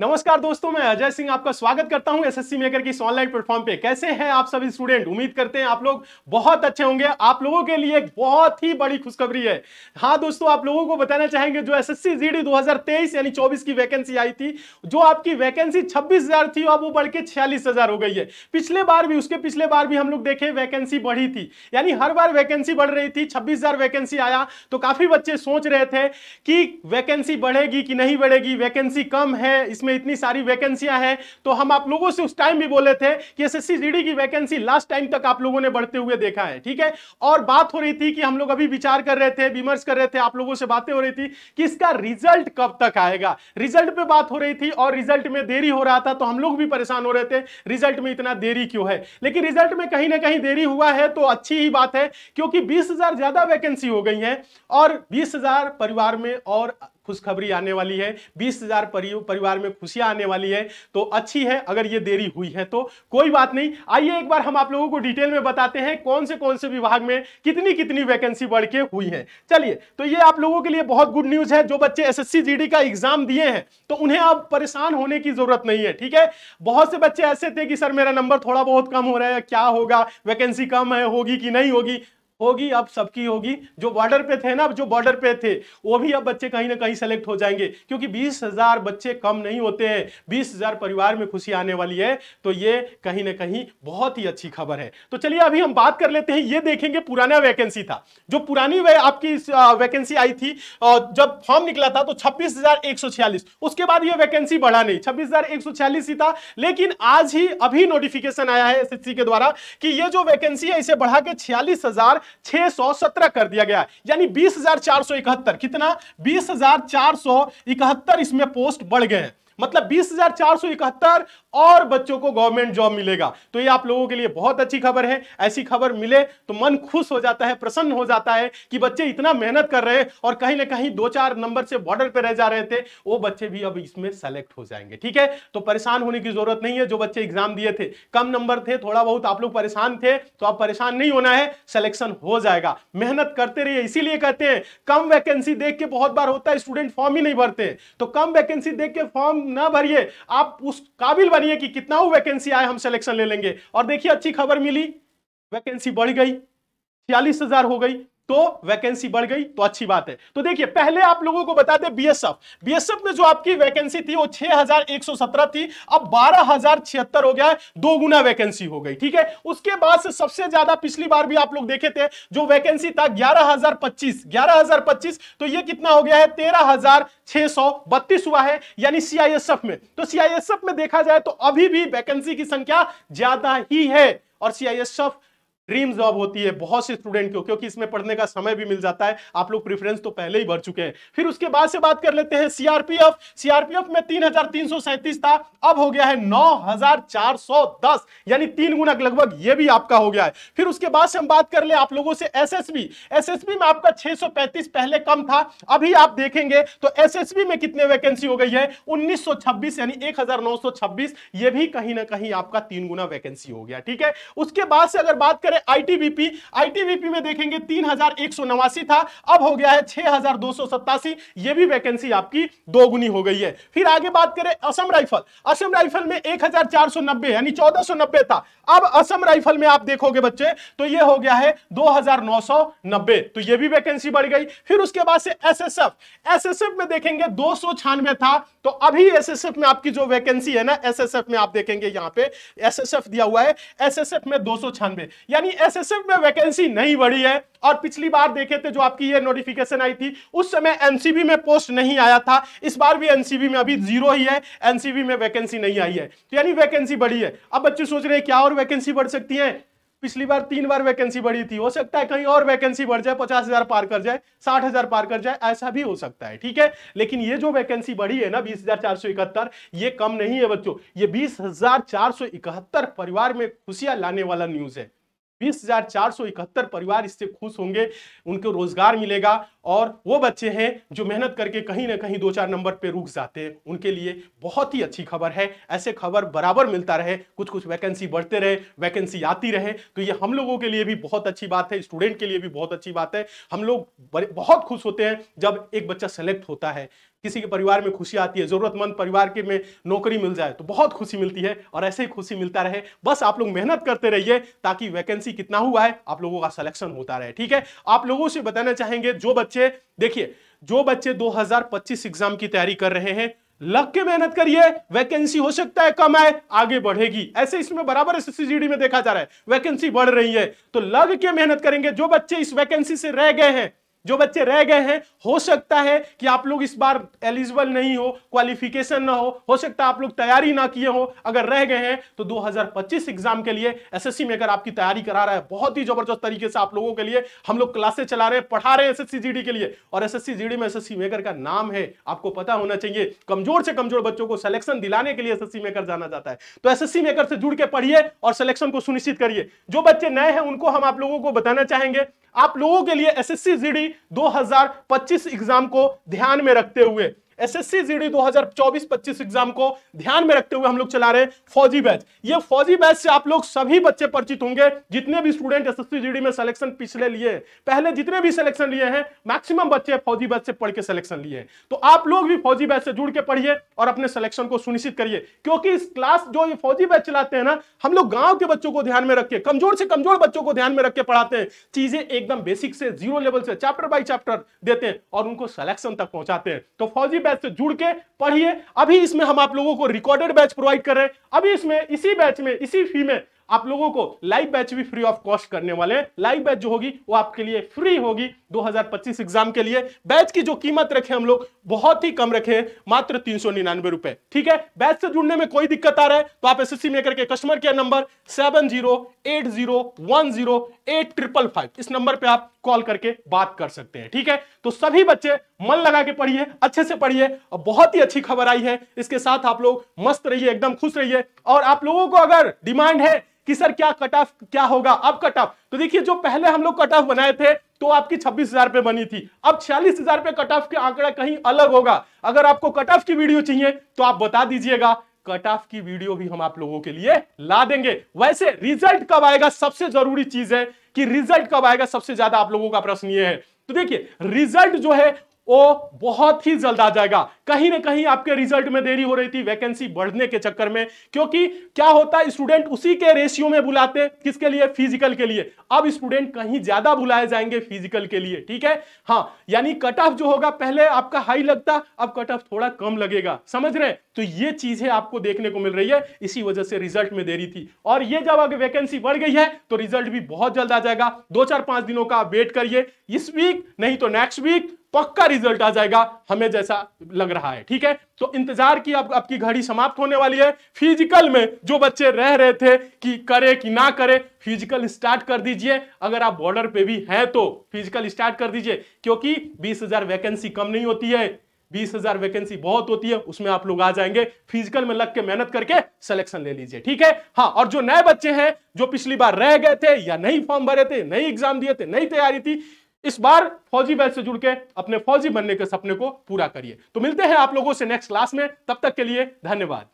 नमस्कार दोस्तों मैं अजय सिंह आपका स्वागत करता हूं एसएससी मेकर की ऑनलाइन प्लेटफॉर्म पे कैसे हैं आप सभी स्टूडेंट उम्मीद करते हैं आप लोग बहुत अच्छे होंगे आप लोगों के लिए एक बहुत ही बड़ी खुशखबरी है हाँ दोस्तों आप लोगों को बताना चाहेंगे जो एसएससी जीडी 2023 यानी 24 की वैकेंसी आई थी जो आपकी वैकेंसी छब्बीस थी अब वो बढ़ के छियालीस हो गई है पिछले बार भी उसके पिछले बार भी हम लोग देखे वैकेंसी बढ़ी थी यानी हर बार वैकेंसी बढ़ रही थी छब्बीस वैकेंसी आया तो काफी बच्चे सोच रहे थे कि वैकेंसी बढ़ेगी कि नहीं बढ़ेगी वैकेंसी कम है इसमें इतनी सारी वैकेंसियां हैं तो हम आप लोगों से उस टाइम भी बोले थे कि एसएससी जीडी की वैकेंसी लास्ट टाइम तक आप लोगों ने बढ़ते हुए देखा है ठीक है और बात हो रही थी कि हम लोग अभी विचार कर रहे थे विमर्श कर रहे थे आप लोगों से बातें हो रही थी कि इसका रिजल्ट कब तक आएगा रिजल्ट पर बात हो रही थी और रिजल्ट में देरी हो रहा था तो हम लोग भी परेशान हो रहे थे रिजल्ट में इतना देरी क्यों है लेकिन रिजल्ट में कहीं ना कहीं देरी हुआ है तो अच्छी ही बात है क्योंकि बीस ज्यादा वैकेंसी हो गई है और बीस परिवार में और खुशखबरी आने वाली है बीस हजार परिवार में खुशियां आने वाली है तो अच्छी है अगर ये देरी हुई है तो कोई बात नहीं आइए एक बार हम आप लोगों को डिटेल में बताते हैं कौन से कौन से विभाग में कितनी कितनी वैकेंसी बढ़ के हुई है चलिए तो ये आप लोगों के लिए बहुत गुड न्यूज है जो बच्चे एस एस का एग्जाम दिए हैं तो उन्हें अब परेशान होने की जरूरत नहीं है ठीक है बहुत से बच्चे ऐसे थे कि सर मेरा नंबर थोड़ा बहुत कम हो रहा है क्या होगा वैकेंसी कम है होगी कि नहीं होगी होगी अब सबकी होगी जो बॉर्डर पे थे ना अब जो बॉर्डर पे थे वो भी अब बच्चे कहीं ना कहीं सेलेक्ट हो जाएंगे क्योंकि बीस हजार बच्चे कम नहीं होते हैं बीस हजार परिवार में खुशी आने वाली है तो ये कहीं ना कहीं बहुत ही अच्छी खबर है तो चलिए अभी हम बात कर लेते हैं ये देखेंगे पुराना वैकेंसी था जो पुरानी वे, आपकी वैकेंसी आई थी जब फॉर्म निकला था तो छब्बीस उसके बाद यह वैकेंसी बढ़ा नहीं छब्बीस ही था लेकिन आज ही अभी नोटिफिकेशन आया है एस के द्वारा कि ये जो वैकेंसी है इसे बढ़ा के छियालीस हजार 617 कर दिया गया यानी बीस कितना बीस इसमें पोस्ट बढ़ गए हैं मतलब बीस और बच्चों को गवर्नमेंट जॉब मिलेगा तो ये आप लोगों के लिए बहुत अच्छी खबर है ऐसी खबर मिले तो मन खुश हो जाता है प्रसन्न हो जाता है कि बच्चे इतना मेहनत कर रहे हैं और कहीं ना कहीं दो चार नंबर से बॉर्डर पर रह जा रहे थे वो बच्चे भी अब इसमें सेलेक्ट हो जाएंगे ठीक है तो परेशान होने की जरूरत नहीं है जो बच्चे एग्जाम दिए थे कम नंबर थे थोड़ा बहुत आप लोग परेशान थे तो आप परेशान नहीं होना है सिलेक्शन हो जाएगा मेहनत करते रहिए इसीलिए कहते हैं कम वैकेंसी देख के बहुत बार होता है स्टूडेंट फॉर्म ही नहीं भरते तो कम वैकेंसी देख के फॉर्म ना भरिए आप उस काबिल बनिए कि कितना वैकेंसी आए हम सिलेक्शन ले लेंगे और देखिए अच्छी खबर मिली वैकेंसी बढ़ गई छियालीस हजार हो गई तो वैकेंसी बढ़ गई तो अच्छी बात है तो देखिए पहले आप लोगों को बता दें बीएसएफ बीएसएफ में जो आपकी वैकेंसी थी वो 6117 थी अब छिहत्तर हो गया है दो गुना वैकेंसी हो गई ठीक है उसके बाद से सबसे ज्यादा पिछली बार भी आप लोग देखे थे जो वैकेंसी था 11025 11025 तो ये कितना हो गया है तेरह हुआ है यानी सीआईएसएफ में तो सीआईएसएफ में देखा जाए तो अभी भी वैकेंसी की संख्या ज्यादा ही है और सीआईएसएफ ड्रीम जॉब होती है बहुत से स्टूडेंट को क्योंकि इसमें पढ़ने का समय भी मिल जाता है आप लोग प्रेफरेंस तो पहले ही भर चुके हैं फिर उसके बाद से बात कर लेते हैं सीआरपीएफ सीआरपीएफ में तीन था अब हो गया है नौ यानी तीन गुना लगभग ये भी आपका हो गया है फिर उसके बाद से हम बात कर ले आप लोगों से एसएसबी एसएसबी में आपका 635 पहले कम था अभी आप देखेंगे तो एसएसबी में कितने वैकेंसी हो गई है 1926 यानी 1926 ये भी कहीं ना कहीं आपका तीन गुना वैकेंसी हो गया ठीक है उसके बाद से अगर बात करें करें आईटीबीपी आईटीबीपी में देखेंगे तीन था अब हो गया है छह ये भी वैकेंसी आपकी दोगुनी हो गई है फिर आगे बात करें असम राइफल असम राइफल में एक यानी चौदह था अब असम राइफल में आप देखोगे बच्चे तो ये हो गया है 2990 तो ये भी वैकेंसी बढ़ गई फिर उसके बाद से एसएसएफ एसएसएफ में देखेंगे दो था तो अभी एसएसएफ में आपकी जो वैकेंसी है ना एसएसएफ में आप देखेंगे यहाँ पे एसएसएफ दिया हुआ है एसएसएफ में दो यानी यानी एसएसएफ में वैकेंसी नहीं बढ़ी है और पिछली बार देखे थे जो आपकी ये नोटिफिकेशन आई थी उस समय एनसीबी में पोस्ट नहीं आया था इस बार भी एनसीबी में अभी जीरो ही है एनसीबी में वैकेंसी नहीं आई है तो यानी वैकेंसी बढ़ी है अब बच्चे सोच रहे हैं क्या और वैकेंसी बढ़ सकती है पिछली बार तीन बार वैकेंसी बढ़ी थी हो सकता है कहीं और वैकेंसी बढ़ जाए पचास हजार पार कर जाए साठ हजार पार कर जाए ऐसा भी हो सकता है ठीक है लेकिन ये जो वैकेंसी बढ़ी है ना बीस हजार चार सौ इकहत्तर ये कम नहीं है बच्चों ये बीस हजार चार सौ इकहत्तर परिवार में खुशियां लाने वाला न्यूज है बीस परिवार इससे खुश होंगे उनको रोजगार मिलेगा और वो बच्चे हैं जो मेहनत करके कहीं ना कहीं दो चार नंबर पे रुक जाते हैं उनके लिए बहुत ही अच्छी खबर है ऐसे खबर बराबर मिलता रहे कुछ कुछ वैकेंसी बढ़ते रहे वैकेंसी आती रहे तो ये हम लोगों के लिए भी बहुत अच्छी बात है स्टूडेंट के लिए भी बहुत अच्छी बात है हम लोग बहुत खुश होते हैं जब एक बच्चा सेलेक्ट होता है किसी के परिवार में खुशी आती है ज़रूरतमंद परिवार के में नौकरी मिल जाए तो बहुत खुशी मिलती है और ऐसे ही खुशी मिलता रहे बस आप लोग मेहनत करते रहिए ताकि वैकेंसी कितना हुआ है आप लोगों का सिलेक्शन होता रहे ठीक है आप लोगों से बताना चाहेंगे जो बच्चे देखिए जो बच्चे दो एग्जाम की तैयारी कर रहे हैं लग के मेहनत करिए वैकेंसी हो सकता है कम आए आगे बढ़ेगी ऐसे इसमें बराबर एस में देखा जा रहा है वैकेंसी बढ़ रही है तो लग के मेहनत करेंगे जो बच्चे इस वैकेंसी से रह गए हैं जो बच्चे रह गए हैं हो सकता है कि आप लोग इस बार एलिजिबल नहीं हो क्वालिफिकेशन ना हो हो सकता है आप लोग तैयारी ना किए हो अगर रह गए हैं तो 2025 एग्जाम के लिए एसएससी मेकर आपकी तैयारी करा रहा है बहुत ही जबरदस्त तरीके से आप लोगों के लिए हम लोग क्लासेस चला रहे हैं पढ़ा रहे हैं एस एस के लिए और एस एस में एस मेकर का नाम है आपको पता होना चाहिए कमजोर से कमजोर बच्चों को सिलेक्शन दिलाने के लिए एस मेकर जाना जाता है तो एस मेकर से जुड़ के पढ़िए और सिलेक्शन को सुनिश्चित करिए जो बच्चे नए हैं उनको हम आप लोगों को बताना चाहेंगे आप लोगों के लिए S S G GD 2025 exam को ध्यान में रखते हुए एसएससी जीडी 2024-25 एग्जाम को ध्यान में रखते हुए हम लोग चला रहे हैं फौजी बैच ये फौजी बैच से आप लोग सभी बच्चे परिचित होंगे जितने भी स्टूडेंट एसएससी जीडी में सिलेक्शन पिछले लिए पहले जितने भी सिलेक्शन लिए हैं मैक्सिमम बच्चे फौजी बैच से पढ़ के सिलेक्शन लिए हैं तो आप लोग भी फौजी बैच से जुड़ के पढ़िए और अपने सिलेक्शन को सुनिश्चित करिए क्योंकि इस क्लास जो ये फौजी बैच चलाते हैं ना हम लोग गांव के बच्चों को ध्यान में रखे कमजोर से कमजोर बच्चों को ध्यान में रखे पढ़ाते हैं चीजें एकदम बेसिक से जीरो लेवल से चैप्टर बाई चैप्टर देते हैं और उनको सिलेक्शन तक पहुंचाते हैं तो फौजी बैच से जुड़ के पढ़िए अभी इसमें हम आप लोगों को रिकॉर्डेड बैच प्रोवाइड कर रहे हैं अभी इसमें इसी बैच में इसी फी में आप लोगों को लाइव बैच भी फ्री ऑफ कॉस्ट करने वाले हैं लाइव बैच जो होगी वो आपके लिए फ्री होगी 2025 एग्जाम के लिए बैच की जो कीमत रखे हम लोग बहुत ही कम रखे हैं मात्र तीन सौ निन्यानवे रुपए ठीक है बैच से जुड़ने में कोई दिक्कत आ रहा है तो आप एस एस सी मेकर के customer care number seven zero eight zero one zero eight triple five इस नंबर पर आप कॉल करके बात कर सकते हैं ठीक है तो सभी बच्चे मन लगा के पढ़िए अच्छे से पढ़िए और बहुत ही अच्छी खबर आई है इसके साथ आप लोग मस्त रहिए एकदम खुश रहिए और आप लोगों को अगर डिमांड है कि सर क्या कट ऑफ क्या होगा अब कट ऑफ तो देखिए जो पहले हम लोग कट ऑफ बनाए थे तो आपकी छब्बीस हजार रुपए बनी थी अब छियालीस हजार रुपए कट ऑफ के आंकड़ा कहीं अलग होगा अगर आपको कट ऑफ की वीडियो चाहिए तो आप बता दीजिएगा कट ऑफ की वीडियो भी हम आप लोगों के लिए ला देंगे वैसे रिजल्ट कब आएगा सबसे जरूरी चीज है कि रिजल्ट कब आएगा सबसे ज्यादा आप लोगों का प्रश्न ये है तो देखिए रिजल्ट जो है वो बहुत ही जल्द आ जाएगा कहीं ना कहीं आपके रिजल्ट में देरी हो रही थी वैकेंसी बढ़ने के चक्कर में क्योंकि क्या होता है स्टूडेंट उसी के रेशियो में बुलाते किसके लिए फिजिकल के लिए अब स्टूडेंट कहीं ज्यादा बुलाए जाएंगे फिजिकल के लिए ठीक है हाँ यानी कट ऑफ जो होगा पहले आपका हाई लगता अब कट ऑफ थोड़ा कम लगेगा समझ रहे हैं तो ये चीजें आपको देखने को मिल रही है इसी वजह से रिजल्ट में देरी थी और ये जब अगर वैकेंसी बढ़ गई है तो रिजल्ट भी बहुत जल्द आ जाएगा दो चार पांच दिनों का आप वेट करिए इस वीक नहीं तो नेक्स्ट वीक पक्का रिजल्ट आ जाएगा हमें जैसा लग रहा है ठीक है तो इंतजार की आप, आपकी घड़ी समाप्त होने वाली है फिजिकल में जो बच्चे रह रहे थे कि करे कि ना करे फिजिकल स्टार्ट कर दीजिए अगर आप बॉर्डर पे भी हैं तो फिजिकल स्टार्ट कर दीजिए क्योंकि बीस हजार वैकेंसी कम नहीं होती है बीस हजार वैकेंसी बहुत होती है उसमें आप लोग आ जाएंगे फिजिकल में लग के मेहनत करके सिलेक्शन ले लीजिए ठीक है हाँ और जो नए बच्चे हैं जो पिछली बार रह गए थे या नहीं फॉर्म भरे थे नहीं एग्जाम दिए थे नहीं तैयारी थी इस बार फौजी बैच से जुड़ के अपने फौजी बनने के सपने को पूरा करिए तो मिलते हैं आप लोगों से नेक्स्ट क्लास में तब तक के लिए धन्यवाद